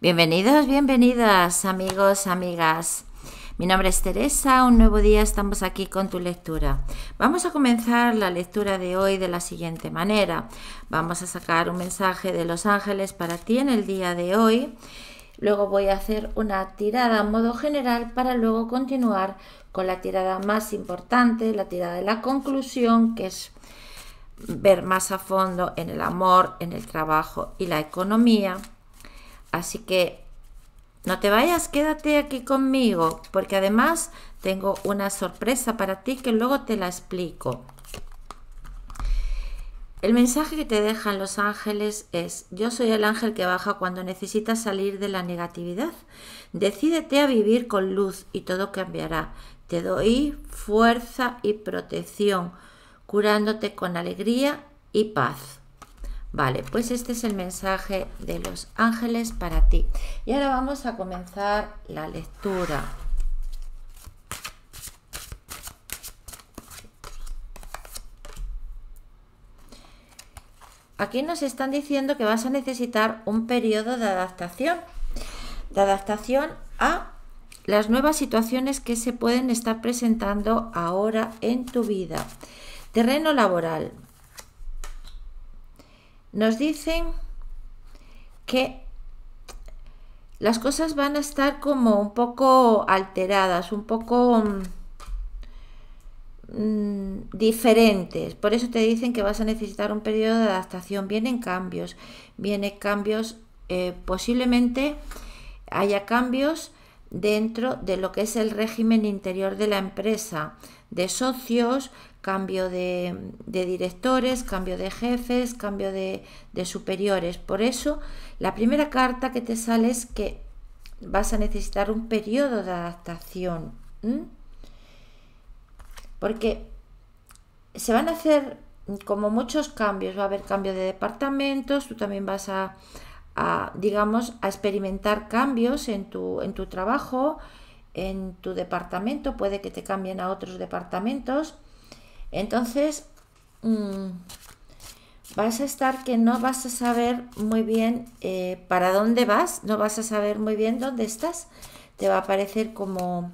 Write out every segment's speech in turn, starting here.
Bienvenidos, bienvenidas, amigos, amigas. Mi nombre es Teresa, un nuevo día estamos aquí con tu lectura. Vamos a comenzar la lectura de hoy de la siguiente manera. Vamos a sacar un mensaje de los ángeles para ti en el día de hoy. Luego voy a hacer una tirada a modo general para luego continuar con la tirada más importante, la tirada de la conclusión, que es ver más a fondo en el amor, en el trabajo y la economía. Así que no te vayas, quédate aquí conmigo, porque además tengo una sorpresa para ti que luego te la explico. El mensaje que te dejan los ángeles es, yo soy el ángel que baja cuando necesitas salir de la negatividad. Decídete a vivir con luz y todo cambiará. Te doy fuerza y protección, curándote con alegría y paz. Vale, pues este es el mensaje de los ángeles para ti. Y ahora vamos a comenzar la lectura. Aquí nos están diciendo que vas a necesitar un periodo de adaptación, de adaptación a las nuevas situaciones que se pueden estar presentando ahora en tu vida. Terreno laboral, nos dicen que las cosas van a estar como un poco alteradas, un poco mm, mm, diferentes. Por eso te dicen que vas a necesitar un periodo de adaptación. Vienen cambios, vienen cambios, eh, posiblemente haya cambios dentro de lo que es el régimen interior de la empresa, de socios, cambio de, directores, cambio de jefes, cambio de, superiores. Por eso, la primera carta que te sale es que vas a necesitar un periodo de adaptación. Porque se van a hacer como muchos cambios, va a haber cambio de departamentos, tú también vas a, digamos, a experimentar cambios en tu, en tu trabajo, en tu departamento, puede que te cambien a otros departamentos. Entonces, mm, vas a estar que no vas a saber muy bien eh, para dónde vas, no vas a saber muy bien dónde estás. Te va a parecer como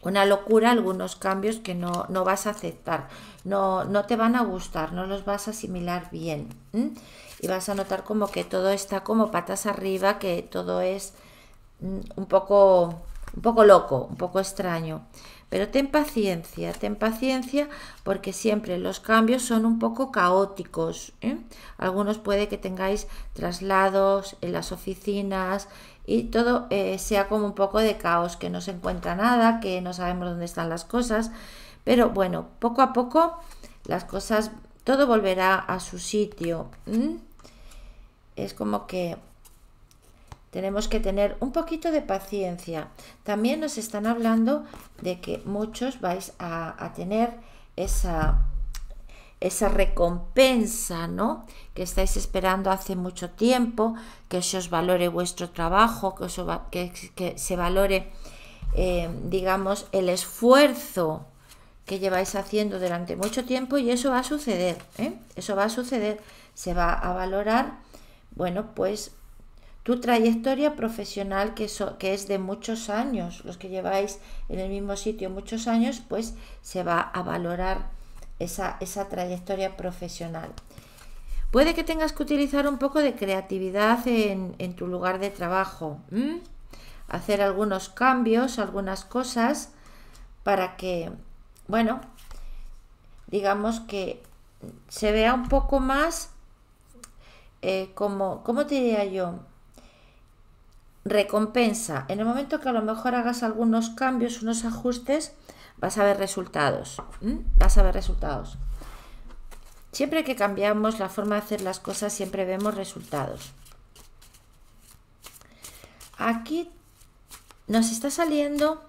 una locura algunos cambios que no, vas a aceptar, no, no, te van a gustar, no los vas a asimilar bien. Y vas a notar como que todo está como patas arriba, que todo es mm, un poco un poco loco, un poco extraño. Pero ten paciencia, ten paciencia porque siempre los cambios son un poco caóticos. ¿eh? Algunos puede que tengáis traslados en las oficinas y todo eh, sea como un poco de caos, que no se encuentra nada, que no sabemos dónde están las cosas. Pero bueno, poco a poco las cosas, todo volverá a su sitio. Es como que tenemos que tener un poquito de paciencia. También nos están hablando de que muchos vais a, tener esa, esa recompensa, ¿no? Que estáis esperando hace mucho tiempo, que se os valore vuestro trabajo, que, que, que se valore, eh, digamos, el esfuerzo que lleváis haciendo durante mucho tiempo y eso va a suceder, ¿eh? Eso va a suceder, se va a valorar, bueno, pues tu trayectoria profesional, que, es de muchos años, los que lleváis en el mismo sitio muchos años, pues se va a valorar esa, trayectoria profesional. Puede que tengas que utilizar un poco de creatividad en, tu lugar de trabajo, hacer algunos cambios, algunas cosas, para que, bueno, digamos que se vea un poco más eh, como, ¿cómo te diría yo? recompensa. En el momento que a lo mejor hagas algunos cambios, unos ajustes, vas a ver resultados. Vas a ver resultados. Siempre que cambiamos la forma de hacer las cosas, siempre vemos resultados. Aquí nos está saliendo...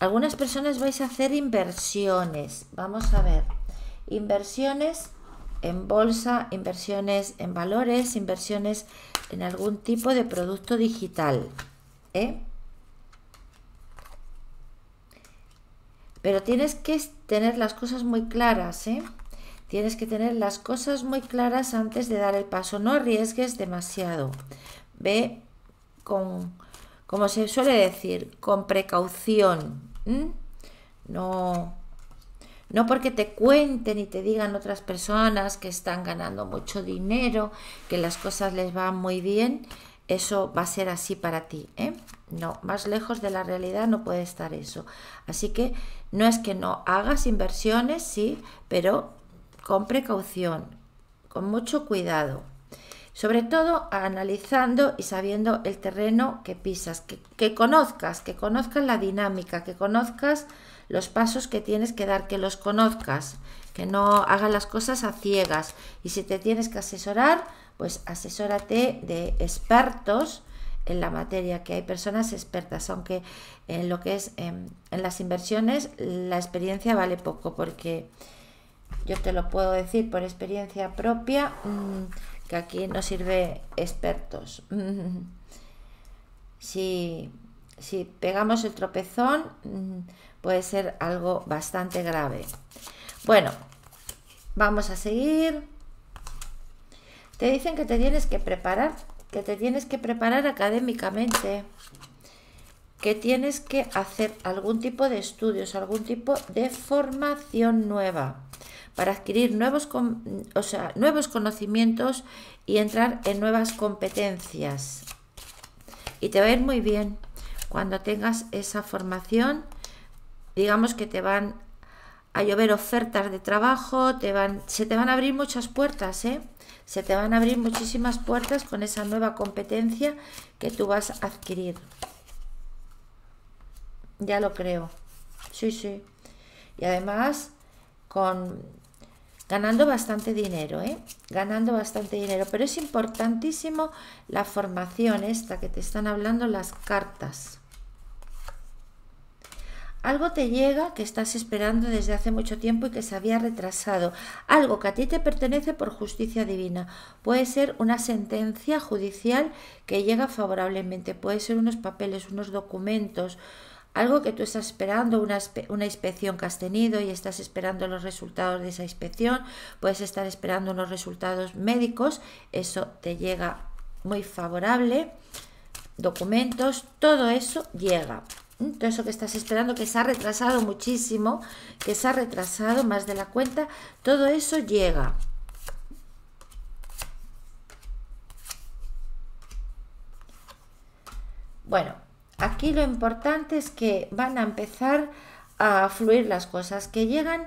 Algunas personas vais a hacer inversiones. Vamos a ver. Inversiones en bolsa, inversiones en valores, inversiones en algún tipo de producto digital. ¿eh? Pero tienes que tener las cosas muy claras, ¿eh? Tienes que tener las cosas muy claras antes de dar el paso. No arriesgues demasiado. Ve con, como se suele decir, con precaución. No, no porque te cuenten y te digan otras personas que están ganando mucho dinero, que las cosas les van muy bien, eso va a ser así para ti. ¿eh? No, más lejos de la realidad no puede estar eso. Así que no es que no hagas inversiones, sí, pero con precaución, con mucho cuidado sobre todo analizando y sabiendo el terreno que pisas, que, conozcas, que conozcas la dinámica, que conozcas los pasos que tienes que dar, que los conozcas, que no hagas las cosas a ciegas. Y si te tienes que asesorar, pues asesórate de expertos en la materia, que hay personas expertas, aunque en lo que es em, en, las inversiones la experiencia vale poco, porque yo te lo puedo decir por experiencia propia. Mm, que aquí no sirve expertos. si, si pegamos el tropezón, mm, puede ser algo bastante grave. Bueno, vamos a seguir. Te dicen que te tienes que preparar, que te tienes que preparar académicamente, que tienes que hacer algún tipo de estudios, algún tipo de formación nueva para adquirir nuevos, nuevos conocimientos y entrar en nuevas competencias. Y te va a ir muy bien cuando tengas esa formación. Digamos que te van a llover ofertas de trabajo, van, se te van a abrir muchas puertas, ¿eh? se te van a abrir muchísimas puertas con esa nueva competencia que tú vas a adquirir. Ya lo creo. Sí, sí. Y además con, ganando bastante dinero, ¿eh? ganando bastante dinero. Pero es importantísimo la formación esta que te están hablando las cartas. Algo te llega que estás esperando desde hace mucho tiempo y que se había retrasado. Algo que a ti te pertenece por justicia divina. Puede ser una sentencia judicial que llega favorablemente. Puede ser unos papeles, unos documentos, algo que tú estás esperando, una, inspección que has tenido y estás esperando los resultados de esa inspección, puedes estar esperando los resultados médicos, eso te llega muy favorable, documentos, todo eso llega. Mm, todo eso que estás esperando, que se ha retrasado muchísimo, que se ha retrasado más de la cuenta, todo eso llega. Bueno, Aquí lo importante es que van a empezar a fluir las cosas, que llegan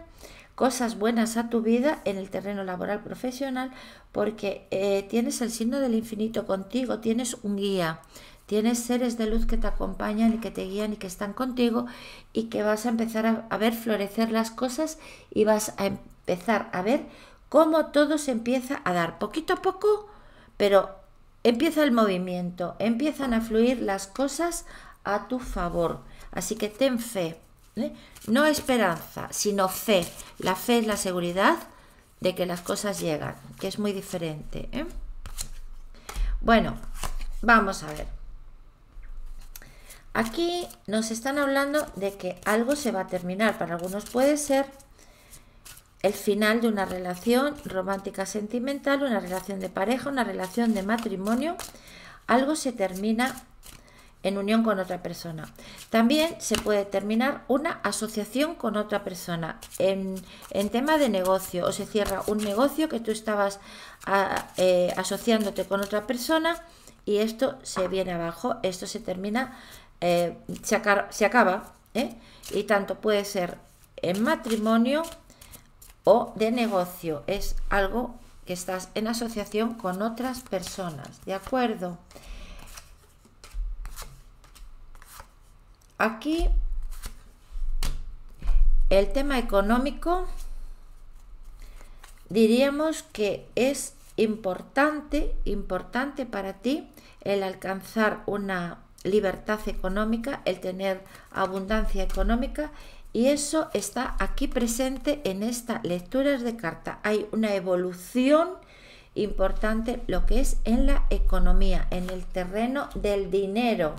cosas buenas a tu vida en el terreno laboral profesional porque eh, tienes el signo del infinito contigo, tienes un guía, tienes seres de luz que te acompañan y que te guían y que están contigo y que vas a empezar a ver florecer las cosas y vas a empezar a ver cómo todo se empieza a dar, poquito a poco, pero empieza el movimiento, empiezan a fluir las cosas a tu favor. Así que ten fe. ¿eh? No esperanza, sino fe. La fe es la seguridad de que las cosas llegan, que es muy diferente. ¿eh? Bueno, vamos a ver. Aquí nos están hablando de que algo se va a terminar. Para algunos puede ser el final de una relación romántica sentimental, una relación de pareja, una relación de matrimonio. Algo se termina en unión con otra persona. También se puede terminar una asociación con otra persona. En, en tema de negocio, o se cierra un negocio que tú estabas ah, eh, asociándote con otra persona y esto se viene abajo, esto se termina, eh, se, acaba. ¿eh? Y tanto puede ser en matrimonio o de negocio. Es algo que estás en asociación con otras personas. ¿De acuerdo? Aquí el tema económico diríamos que es importante, importante para ti el alcanzar una libertad económica, el tener abundancia económica y eso está aquí presente en esta lecturas de carta. Hay una evolución importante lo que es en la economía, en el terreno del dinero.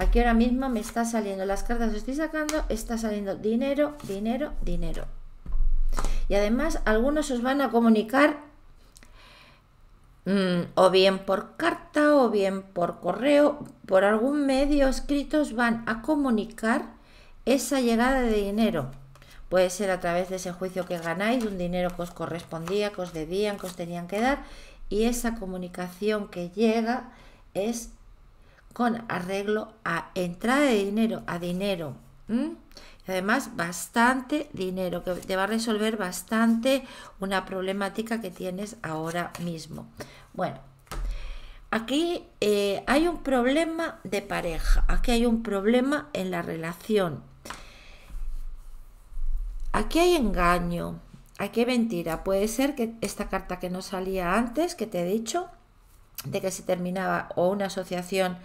Aquí ahora mismo me está saliendo las cartas que estoy sacando, está saliendo dinero, dinero, dinero. Y además algunos os van a comunicar mm, o bien por carta o bien por correo, por algún medio escrito os van a comunicar esa llegada de dinero. Puede ser a través de ese juicio que ganáis, un dinero que os correspondía, que os debían, que os tenían que dar, y esa comunicación que llega es con arreglo a entrada de dinero, a dinero. Además, bastante dinero, que te va a resolver bastante una problemática que tienes ahora mismo. Bueno, aquí eh, hay un problema de pareja, aquí hay un problema en la relación. Aquí hay engaño, aquí hay mentira. Puede ser que esta carta que no salía antes, que te he dicho, de que se terminaba o una asociación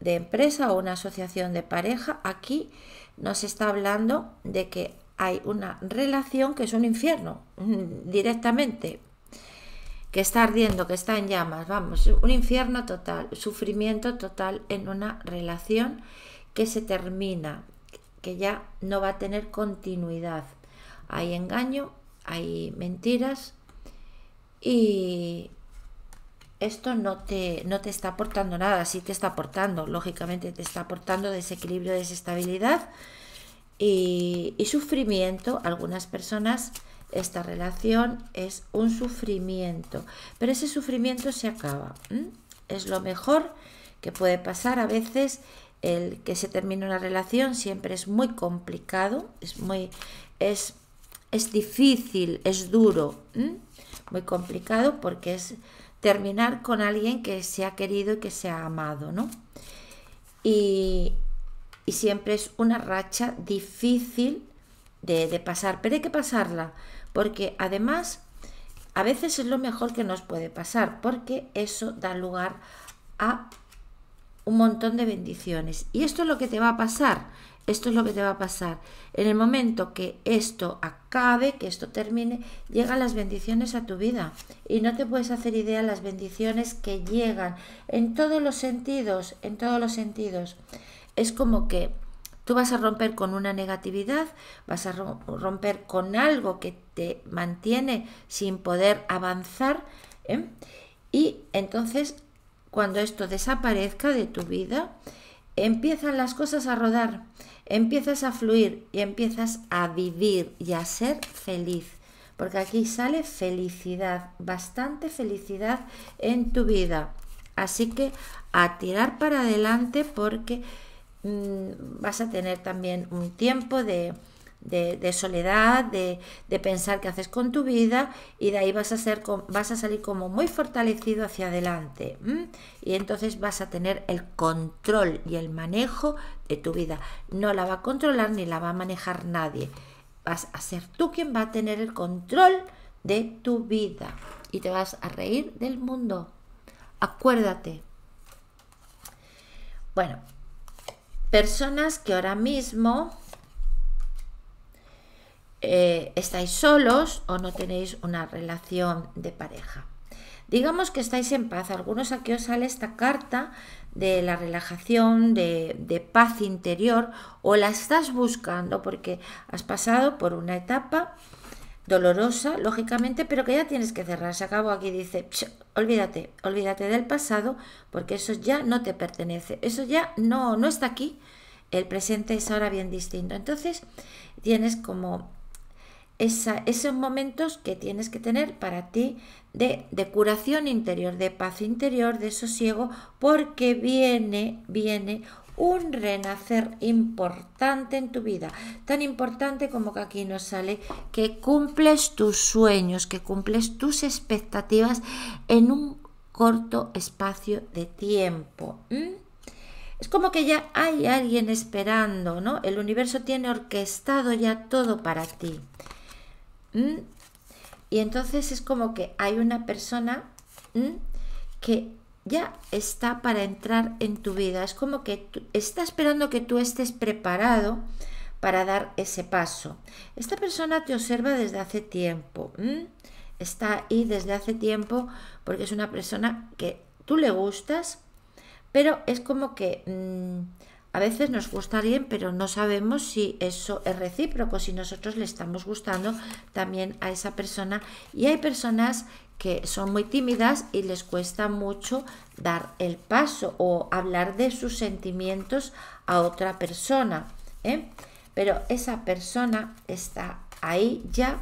de empresa o una asociación de pareja, aquí nos está hablando de que hay una relación que es un infierno mm, directamente, que está ardiendo, que está en llamas, vamos, un infierno total, sufrimiento total en una relación que se termina, que ya no va a tener continuidad. Hay engaño, hay mentiras y esto no te, no te está aportando nada, sí te está aportando, lógicamente te está aportando desequilibrio, desestabilidad y, sufrimiento. Algunas personas, esta relación es un sufrimiento, pero ese sufrimiento se acaba. Es lo mejor que puede pasar a veces. El que se termine una relación siempre es muy complicado, es muy, es, es difícil, es duro, muy complicado porque es terminar con alguien que se ha querido y que se ha amado, ¿no? Y, y siempre es una racha difícil de, de, pasar, pero hay que pasarla, porque además a veces es lo mejor que nos puede pasar, porque eso da lugar a un montón de bendiciones. Y esto es lo que te va a pasar, esto es lo que te va a pasar. En el momento que esto acabe, que esto termine, llegan las bendiciones a tu vida. Y no te puedes hacer idea las bendiciones que llegan en todos los sentidos, en todos los sentidos. Es como que tú vas a romper con una negatividad, vas a romper con algo que te mantiene sin poder avanzar. ¿eh? Y entonces, cuando esto desaparezca de tu vida, empiezan las cosas a rodar, empiezas a fluir y empiezas a vivir y a ser feliz. Porque aquí sale felicidad, bastante felicidad en tu vida. Así que a tirar para adelante porque mm, vas a tener también un tiempo de, de, soledad, de, pensar qué haces con tu vida y de ahí vas a, ser, vas a salir como muy fortalecido hacia adelante y entonces vas a tener el control y el manejo de tu vida. No la va a controlar ni la va a manejar nadie. Vas a ser tú quien va a tener el control de tu vida y te vas a reír del mundo. Acuérdate. Bueno, personas que ahora mismo eh, estáis solos o no tenéis una relación de pareja. Digamos que estáis en paz. Algunos aquí os sale esta carta de la relajación, de, paz interior, o la estás buscando porque has pasado por una etapa dolorosa, lógicamente, pero que ya tienes que cerrar. Se acabó aquí, dice, olvídate, olvídate del pasado, porque eso ya no te pertenece, eso ya no, no está aquí. El presente es ahora bien distinto. Entonces, tienes como esos momentos que tienes que tener para ti de, curación interior, de paz interior, de sosiego, porque viene, viene un renacer importante en tu vida, tan importante como que aquí nos sale que cumples tus sueños, que cumples tus expectativas en un corto espacio de tiempo. Es como que ya hay alguien esperando, ¿no? El universo tiene orquestado ya todo para ti. Y entonces es como que hay una persona que ya está para entrar en tu vida. Es como que está esperando que tú estés preparado para dar ese paso. Esta persona te observa desde hace tiempo. Está ahí desde hace tiempo porque es una persona que tú le gustas, pero es como que... Mm, a veces nos gusta bien alguien, pero no sabemos si eso es recíproco, si nosotros le estamos gustando también a esa persona. Y hay personas que son muy tímidas y les cuesta mucho dar el paso o hablar de sus sentimientos a otra persona. ¿eh? Pero esa persona está ahí ya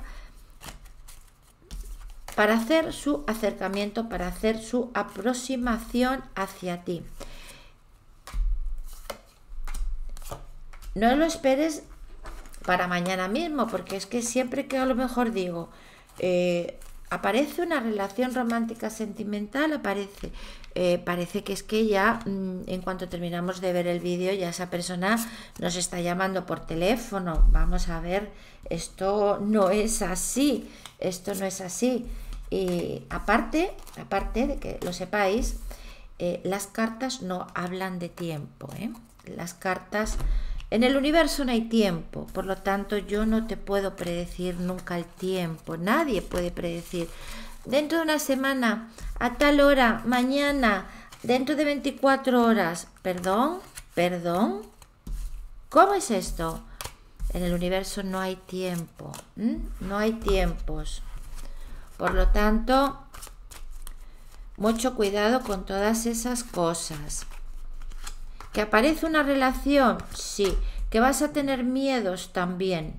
para hacer su acercamiento, para hacer su aproximación hacia ti. no lo esperes para mañana mismo, porque es que siempre que a lo mejor digo, eh, aparece una relación romántica sentimental, aparece, eh, parece que es que ya mm, en cuanto terminamos de ver el vídeo, ya esa persona nos está llamando por teléfono, vamos a ver, esto no es así, esto no es así. Y aparte, aparte de que lo sepáis, eh, las cartas no hablan de tiempo, las cartas en el universo no hay tiempo, por lo tanto yo no te puedo predecir nunca el tiempo, nadie puede predecir. Dentro de una semana, a tal hora, mañana, dentro de 24 horas, perdón, perdón, ¿cómo es esto? En el universo no hay tiempo, no hay tiempos. Por lo tanto, mucho cuidado con todas esas cosas. ¿Que aparece una relación? Sí. ¿Que vas a tener miedos? También.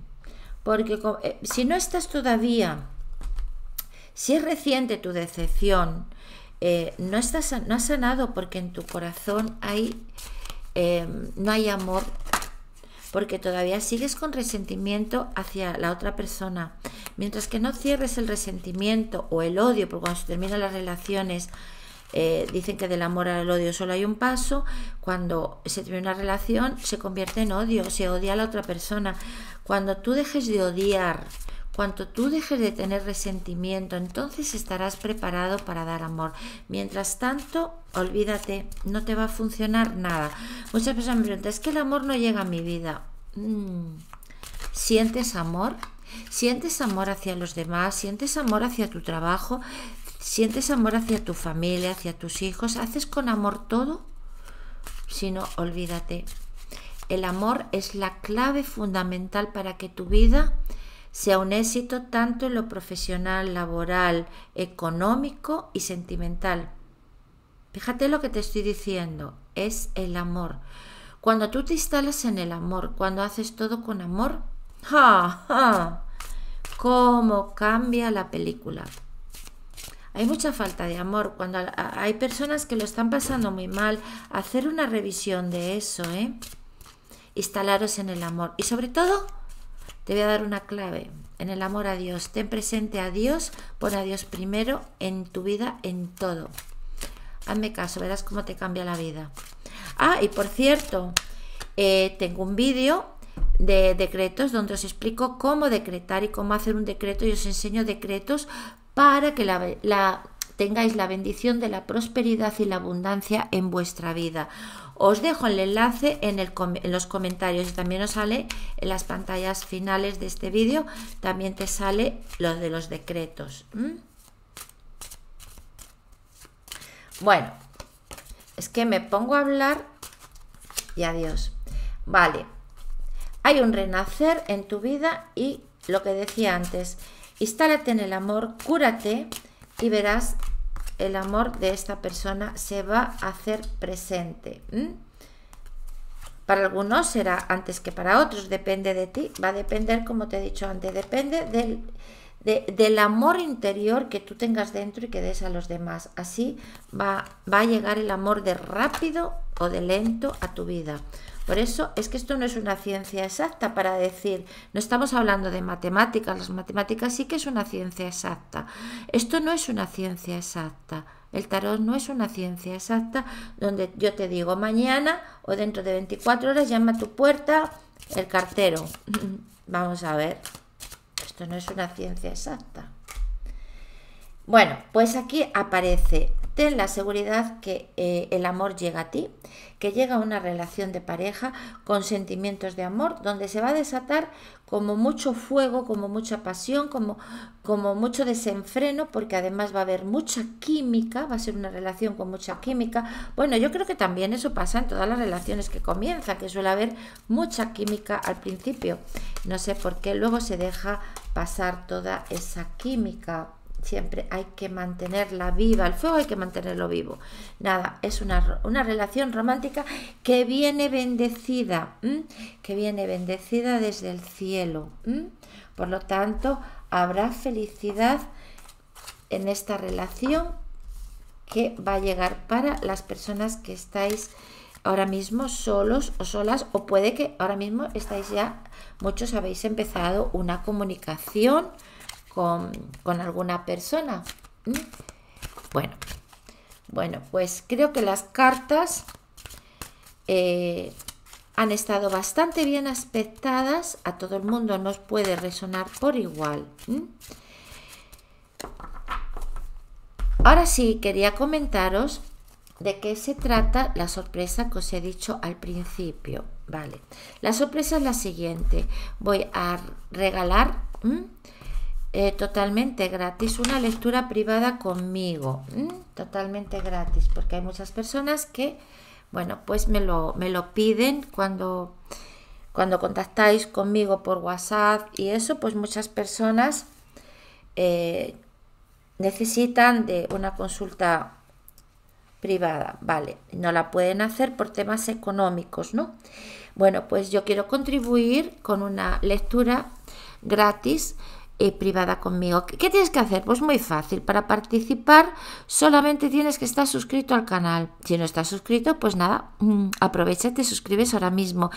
Porque eh, si no estás todavía, si es reciente tu decepción, eh, no, estás, no has sanado porque en tu corazón hay, eh, no hay amor, porque todavía sigues con resentimiento hacia la otra persona. Mientras que no cierres el resentimiento o el odio, porque cuando se terminan las relaciones, eh, dicen que del amor al odio solo hay un paso, cuando se tiene una relación se convierte en odio, se odia a la otra persona. Cuando tú dejes de odiar, cuanto tú dejes de tener resentimiento, entonces estarás preparado para dar amor. Mientras tanto, olvídate, no te va a funcionar nada. Muchas personas me preguntan, es que el amor no llega a mi vida. Mm, ¿Sientes amor? ¿Sientes amor hacia los demás? ¿Sientes amor hacia tu trabajo? ¿Sientes amor hacia tu familia, hacia tus hijos? ¿Haces con amor todo? Si no, olvídate. El amor es la clave fundamental para que tu vida sea un éxito tanto en lo profesional, laboral, económico y sentimental. Fíjate lo que te estoy diciendo, es el amor. Cuando tú te instalas en el amor, cuando haces todo con amor, ¡ja! ja! ¿Cómo cambia la película? Hay mucha falta de amor. Cuando hay personas que lo están pasando muy mal, hacer una revisión de eso, ¿eh? Instalaros en el amor. Y sobre todo, te voy a dar una clave. En el amor a Dios. Ten presente a Dios, pon a Dios primero en tu vida, en todo. Hazme caso, verás cómo te cambia la vida. Ah, y por cierto, eh, tengo un vídeo de decretos donde os explico cómo decretar y cómo hacer un decreto y os enseño decretos para que la, tengáis la bendición de la prosperidad y la abundancia en vuestra vida. Os dejo el enlace en, los comentarios y también os sale en las pantallas finales de este vídeo, también te sale lo de los decretos. Bueno, es que me pongo a hablar y adiós. Vale, hay un renacer en tu vida y lo que decía antes, instálate en el amor, cúrate y verás el amor de esta persona se va a hacer presente. Para algunos será antes que para otros, depende de ti, va a depender, como te he dicho antes, depende del, del amor interior que tú tengas dentro y que des a los demás. Así va, va a llegar el amor de rápido o de lento a tu vida. Por eso es que esto no es una ciencia exacta para decir, no estamos hablando de matemáticas, las matemáticas sí que es una ciencia exacta. Esto no es una ciencia exacta. El tarot no es una ciencia exacta donde yo te digo mañana o dentro de 24 horas llama a tu puerta el cartero. Vamos a ver, esto no es una ciencia exacta. Bueno, pues aquí aparece Ten la seguridad que eh, el amor llega a ti, que llega una relación de pareja con sentimientos de amor, donde se va a desatar como mucho fuego, como mucha pasión, como, como mucho desenfreno, porque además va a haber mucha química, va a ser una relación con mucha química. Bueno, yo creo que también eso pasa en todas las relaciones que comienza, que suele haber mucha química al principio. No sé por qué luego se deja pasar toda esa química siempre hay que mantenerla viva, el fuego hay que mantenerlo vivo. Nada, es una, una relación romántica que viene bendecida, que viene bendecida desde el cielo. Por lo tanto, habrá felicidad en esta relación que va a llegar para las personas que estáis ahora mismo solos o solas o puede que ahora mismo estáis ya, muchos habéis empezado una comunicación con, alguna persona. Bueno, bueno, pues creo que las cartas eh, han estado bastante bien aspectadas. A todo el mundo nos puede resonar por igual. Ahora sí, quería comentaros de qué se trata la sorpresa que os he dicho al principio. Vale, la sorpresa es la siguiente. Voy a regalar... Eh, totalmente gratis una lectura privada conmigo. Mm, totalmente gratis, porque hay muchas personas que, bueno, pues me lo, me lo piden cuando, cuando contactáis conmigo por WhatsApp y eso, pues muchas personas eh, necesitan de una consulta privada, vale, no la pueden hacer por temas económicos, ¿no? Bueno, pues yo quiero contribuir con una lectura gratis eh, privada conmigo. ¿Qué tienes que hacer? Pues muy fácil. Para participar solamente tienes que estar suscrito al canal. Si no estás suscrito, pues nada, mm, aprovecha y te suscribes ahora mismo.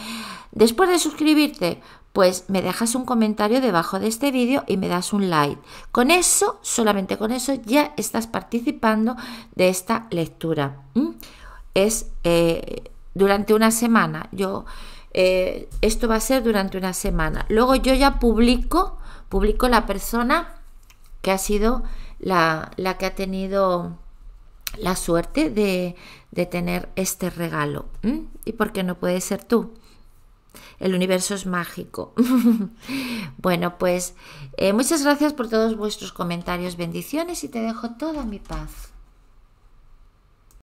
Después de suscribirte, pues me dejas un comentario debajo de este vídeo y me das un like. Con eso, solamente con eso, ya estás participando de esta lectura. Es eh, durante una semana. Yo, eh, esto va a ser durante una semana. Luego yo ya publico Publico la persona que ha sido la, la que ha tenido la suerte de, de tener este regalo. ¿Y por qué no puede ser tú? El universo es mágico. bueno, pues eh, muchas gracias por todos vuestros comentarios, bendiciones y te dejo toda mi paz.